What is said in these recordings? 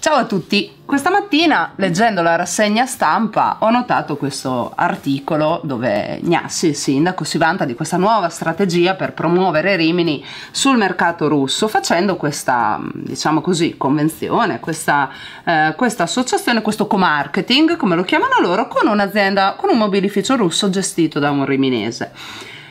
Ciao a tutti! Questa mattina, leggendo la rassegna stampa, ho notato questo articolo dove Gnassi, il sindaco, si vanta di questa nuova strategia per promuovere Rimini sul mercato russo, facendo questa, diciamo così, convenzione, questa, eh, questa associazione, questo co-marketing, come lo chiamano loro, con un'azienda, con un mobilificio russo gestito da un riminese.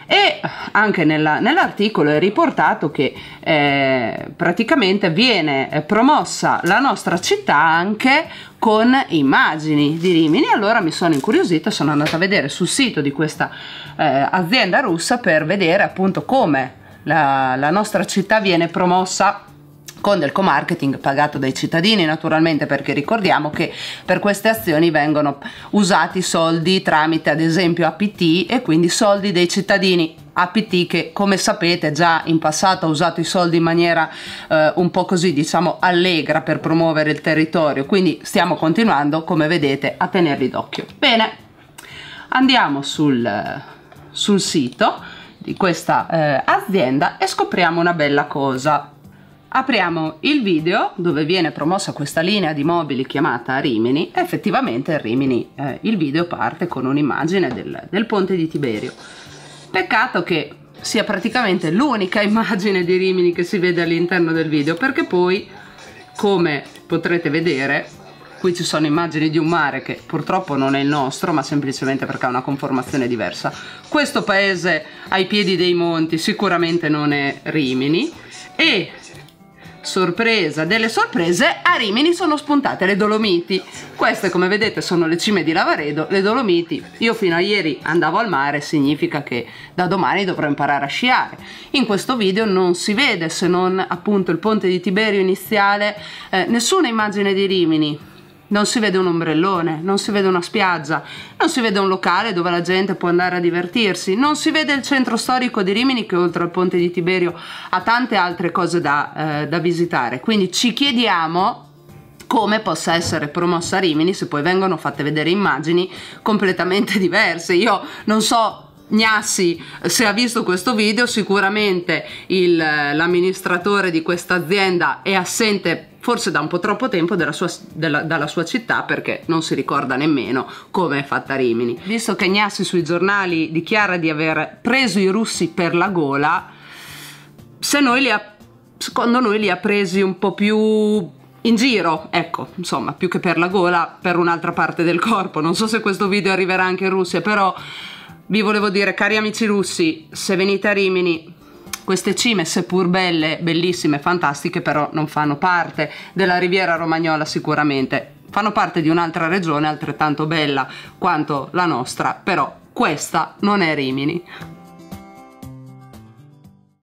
E anche nella, nell'articolo è riportato che eh, praticamente viene promossa la nostra città anche con immagini di Rimini. Allora mi sono incuriosita, sono andata a vedere sul sito di questa eh, azienda russa per vedere appunto come la, la nostra città viene promossa con del co-marketing pagato dai cittadini naturalmente perché ricordiamo che per queste azioni vengono usati soldi tramite ad esempio APT e quindi soldi dei cittadini APT che come sapete già in passato ha usato i soldi in maniera eh, un po' così diciamo allegra per promuovere il territorio quindi stiamo continuando come vedete a tenerli d'occhio bene andiamo sul, sul sito di questa eh, azienda e scopriamo una bella cosa Apriamo il video dove viene promossa questa linea di mobili chiamata Rimini. Effettivamente Rimini, eh, il video parte con un'immagine del, del ponte di Tiberio peccato che sia praticamente l'unica immagine di Rimini che si vede all'interno del video perché poi come potrete vedere qui ci sono immagini di un mare che purtroppo non è il nostro ma semplicemente perché ha una conformazione diversa questo paese ai piedi dei monti sicuramente non è Rimini e sorpresa delle sorprese, a Rimini sono spuntate le Dolomiti. Queste come vedete sono le cime di Lavaredo, le Dolomiti. Io fino a ieri andavo al mare, significa che da domani dovrò imparare a sciare. In questo video non si vede se non appunto il ponte di Tiberio iniziale, eh, nessuna immagine di Rimini, non si vede un ombrellone, non si vede una spiaggia, non si vede un locale dove la gente può andare a divertirsi, non si vede il centro storico di Rimini che oltre al ponte di Tiberio ha tante altre cose da, eh, da visitare. Quindi ci chiediamo come possa essere promossa Rimini se poi vengono fatte vedere immagini completamente diverse. Io non so Gnassi, se ha visto questo video, sicuramente l'amministratore di questa azienda è assente forse da un po' troppo tempo della sua, della, dalla sua città perché non si ricorda nemmeno come è fatta Rimini. Visto che Gnassi sui giornali dichiara di aver preso i russi per la gola, se noi li ha, secondo noi li ha presi un po' più in giro, ecco, insomma, più che per la gola, per un'altra parte del corpo. Non so se questo video arriverà anche in Russia, però vi volevo dire, cari amici russi, se venite a Rimini, queste cime, seppur belle, bellissime, fantastiche, però non fanno parte della riviera romagnola sicuramente. Fanno parte di un'altra regione altrettanto bella quanto la nostra, però questa non è Rimini.